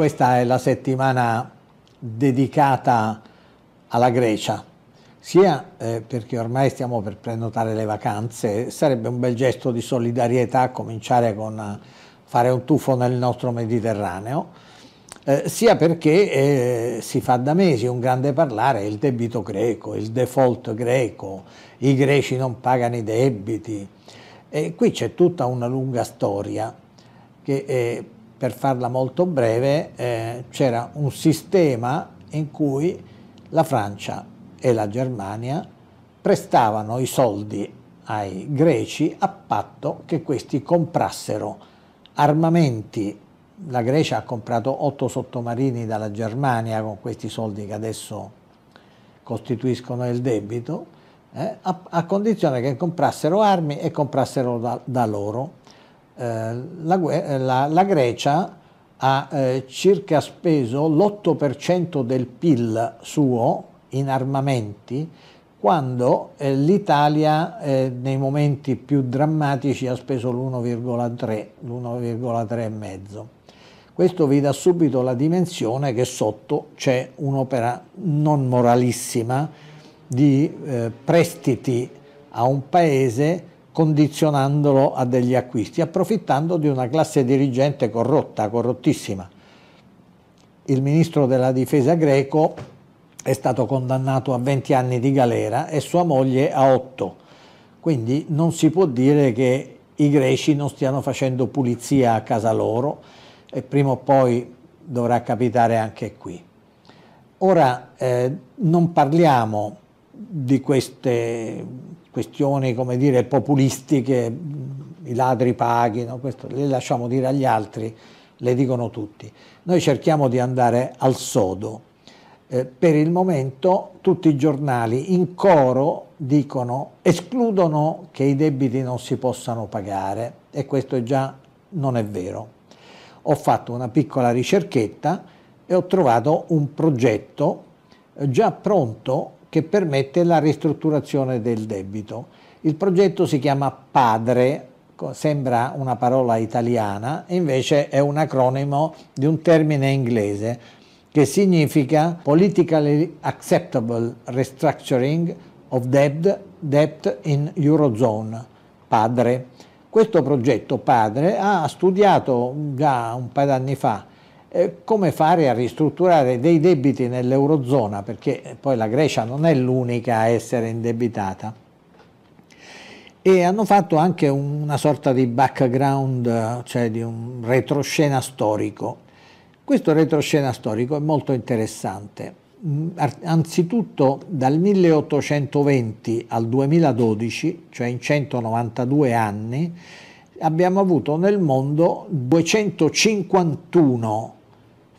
Questa è la settimana dedicata alla Grecia, sia eh, perché ormai stiamo per prenotare le vacanze, sarebbe un bel gesto di solidarietà cominciare con eh, fare un tuffo nel nostro Mediterraneo, eh, sia perché eh, si fa da mesi un grande parlare il debito greco, il default greco, i greci non pagano i debiti. E qui c'è tutta una lunga storia che eh, per farla molto breve, eh, c'era un sistema in cui la Francia e la Germania prestavano i soldi ai greci a patto che questi comprassero armamenti. La Grecia ha comprato otto sottomarini dalla Germania con questi soldi che adesso costituiscono il debito, eh, a, a, condizione che comprassero armi e comprassero da, da loro eh, la, eh, la, la, Grecia ha eh, circa speso l'8% del PIL suo in armamenti, quando eh, l'Italia eh, nei momenti più drammatici ha speso l'1,3, l'1,3,5. Questo vi dà subito la dimensione che sotto c'è un'opera non moralissima di eh, prestiti a un paese condizionandolo a degli acquisti, approfittando di una classe dirigente corrotta, corrottissima. Il ministro della difesa greco è stato condannato a 20 anni di galera e sua moglie a 8. Quindi non si può dire che i greci non stiano facendo pulizia a casa loro e prima o poi dovrà capitare anche qui. Ora eh, non parliamo di queste questioni come dire, populistiche, i ladri paghino, questo, le lasciamo dire agli altri, le dicono tutti. Noi cerchiamo di andare al sodo. Eh, per il momento tutti i giornali in coro dicono escludono che i debiti non si possano pagare e questo già non è vero. Ho fatto una piccola ricerchetta e ho trovato un progetto eh, già pronto che permette la ristrutturazione del debito. Il progetto si chiama Padre, sembra una parola italiana, invece è un acronimo di un termine inglese che significa Politically Acceptable Restructuring of Debt, debt in Eurozone, Padre. Questo progetto Padre ha studiato già un paio d'anni fa eh, come fare a ristrutturare dei debiti nell'Eurozona, perché eh, poi la Grecia non è l'unica a essere indebitata. E hanno fatto anche una sorta di background, cioè di un retroscena storico. Questo retroscena storico è molto interessante. Mm, anzitutto dal 1820 al 2012, cioè in 192 anni, abbiamo avuto nel mondo 251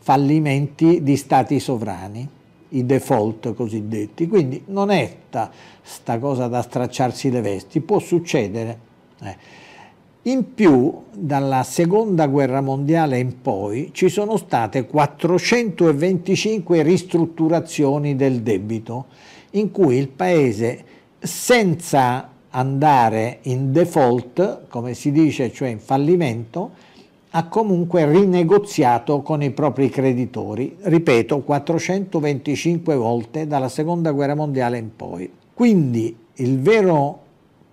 fallimenti di stati sovrani, i default cosiddetti. Quindi non è questa cosa da stracciarsi le vesti, può succedere. Eh. In più, dalla seconda guerra mondiale in poi, ci sono state 425 ristrutturazioni del debito, in cui il Paese, senza andare in default, come si dice, cioè in fallimento, ha comunque rinegoziato con i propri creditori, ripeto, 425 volte dalla seconda guerra mondiale in poi. Quindi il vero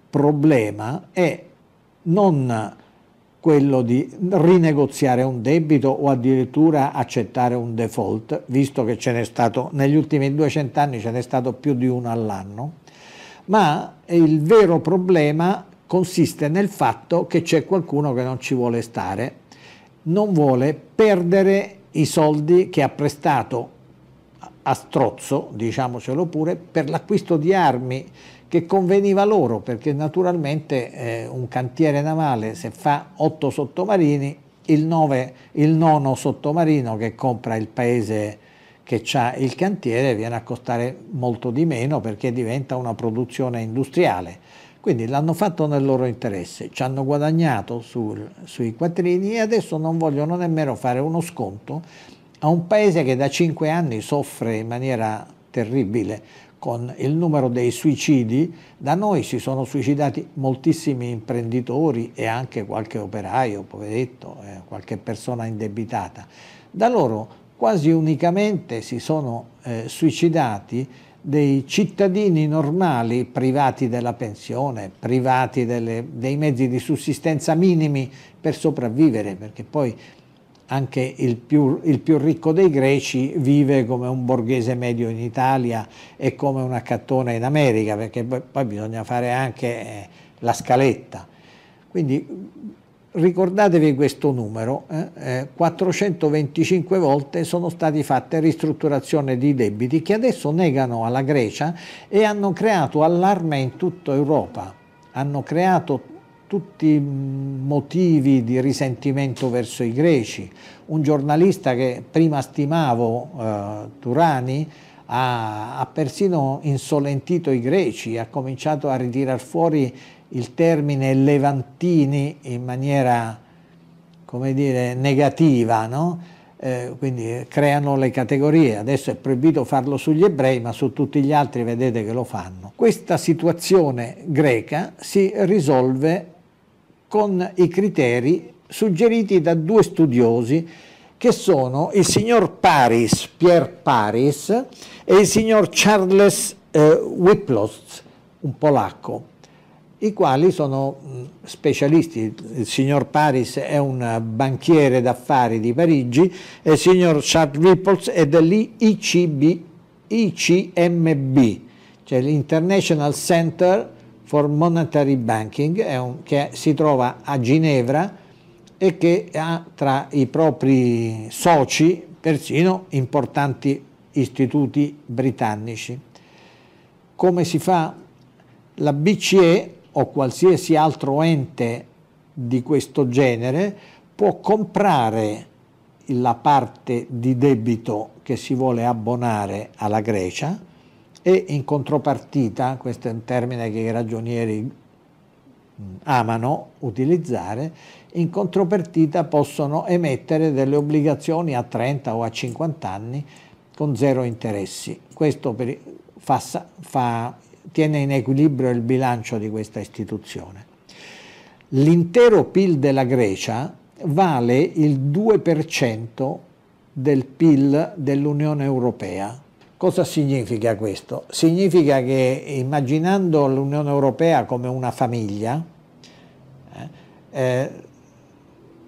problema è non quello di rinegoziare un debito o addirittura accettare un default, visto che ce n'è stato negli ultimi 200 anni ce n'è stato più di uno all'anno, ma il vero problema consiste nel fatto che c'è qualcuno che non ci vuole stare non vuole perdere i soldi che ha prestato a strozzo, diciamocelo pure, per l'acquisto di armi che conveniva loro, perché naturalmente eh, un cantiere navale se fa otto sottomarini, il, nove, il nono sottomarino che compra il paese che ha il cantiere viene a costare molto di meno perché diventa una produzione industriale quindi l'hanno fatto nel loro interesse, ci hanno guadagnato sul, sui quattrini e adesso non vogliono nemmeno fare uno sconto a un paese che da cinque anni soffre in maniera terribile con il numero dei suicidi, da noi si sono suicidati moltissimi imprenditori e anche qualche operaio, poveretto, eh, qualche persona indebitata. Da loro quasi unicamente si sono eh, suicidati dei cittadini normali privati della pensione, privati delle, dei mezzi di sussistenza minimi per sopravvivere, perché poi anche il più, il più, ricco dei greci vive come un borghese medio in Italia e come un accattone in America, perché poi, bisogna fare anche eh, la scaletta. Quindi ricordatevi questo numero, eh, 425 eh, volte sono state fatte ristrutturazioni di debiti che adesso negano alla Grecia e hanno creato allarme in tutta Europa, hanno creato tutti i mm, motivi di risentimento verso i greci. Un giornalista che prima stimavo, eh, Turani, ha, ha persino insolentito i greci, ha cominciato a ritirare fuori il termine levantini in maniera, come dire, negativa, no? Eh, quindi eh, creano le categorie, adesso è proibito farlo sugli ebrei ma su tutti gli altri vedete che lo fanno. Questa situazione greca si risolve con i criteri suggeriti da due studiosi che sono il signor Paris, Pierre Paris, e il signor Charles eh, Wiplost, un polacco, i quali sono mm, specialisti. Il signor Paris è un banchiere d'affari di Parigi e il signor Charles Wiplost è dell'ICMB, ICMB, cioè l'International Center for Monetary Banking, un, che si trova a Ginevra, e che ha tra i propri soci persino importanti istituti britannici. Come si fa? La BCE o qualsiasi altro ente di questo genere può comprare la parte di debito che si vuole abbonare alla Grecia e in contropartita, questo è un termine che i ragionieri Mm, amano utilizzare, in contropartita possono emettere delle obbligazioni a 30 o a 50 anni con zero interessi. Questo per, fa, fa, tiene in equilibrio il bilancio di questa istituzione. L'intero PIL della Grecia vale il 2% del PIL dell'Unione Europea, Cosa significa questo? Significa che immaginando l'Unione Europea come una famiglia, eh, eh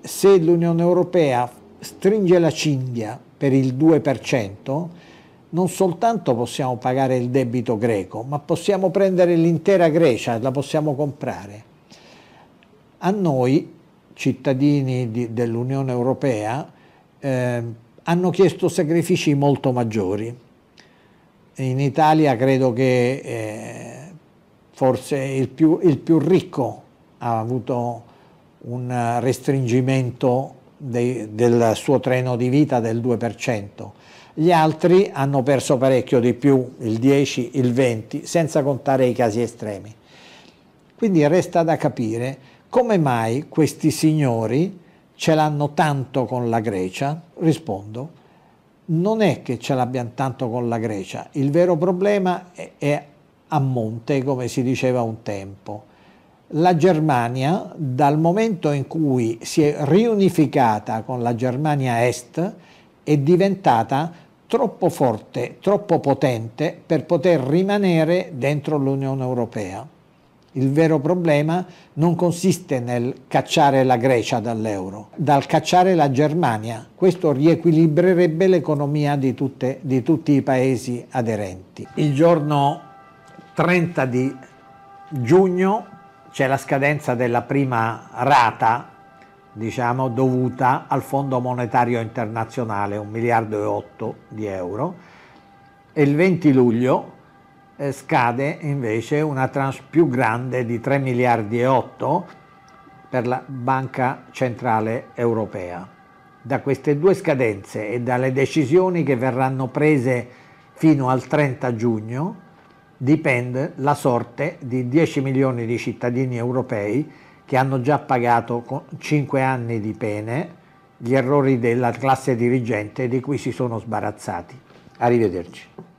se l'Unione Europea stringe la cinghia per il 2%, non soltanto possiamo pagare il debito greco, ma possiamo prendere l'intera Grecia, e la possiamo comprare. A noi, cittadini dell'Unione Europea, eh, hanno chiesto sacrifici molto maggiori in Italia credo che eh, forse il più, il più, ricco ha avuto un restringimento de, del suo treno di vita del 2%, gli altri hanno perso parecchio di più, il 10, il 20, senza contare i casi estremi. Quindi resta da capire come mai questi signori ce l'hanno tanto con la Grecia, rispondo, non è che ce l'abbiamo tanto con la Grecia, il vero problema è, è a monte, come si diceva un tempo. La Germania, dal momento in cui si è riunificata con la Germania Est, è diventata troppo forte, troppo potente per poter rimanere dentro l'Unione Europea. Il vero problema non consiste nel cacciare la Grecia dall'euro, dal cacciare la Germania. Questo riequilibrerebbe l'economia di, tutte, di tutti i paesi aderenti. Il giorno 30 di giugno c'è la scadenza della prima rata, diciamo, dovuta al Fondo Monetario Internazionale, 1 miliardo e 8 di euro, e il 20 luglio eh, scade invece una tranche più grande di 3 miliardi e 8 per la Banca Centrale Europea. Da queste due scadenze e dalle decisioni che verranno prese fino al 30 giugno dipende la sorte di 10 milioni di cittadini europei che hanno già pagato 5 anni di pene gli errori della classe dirigente di cui si sono sbarazzati. Arrivederci.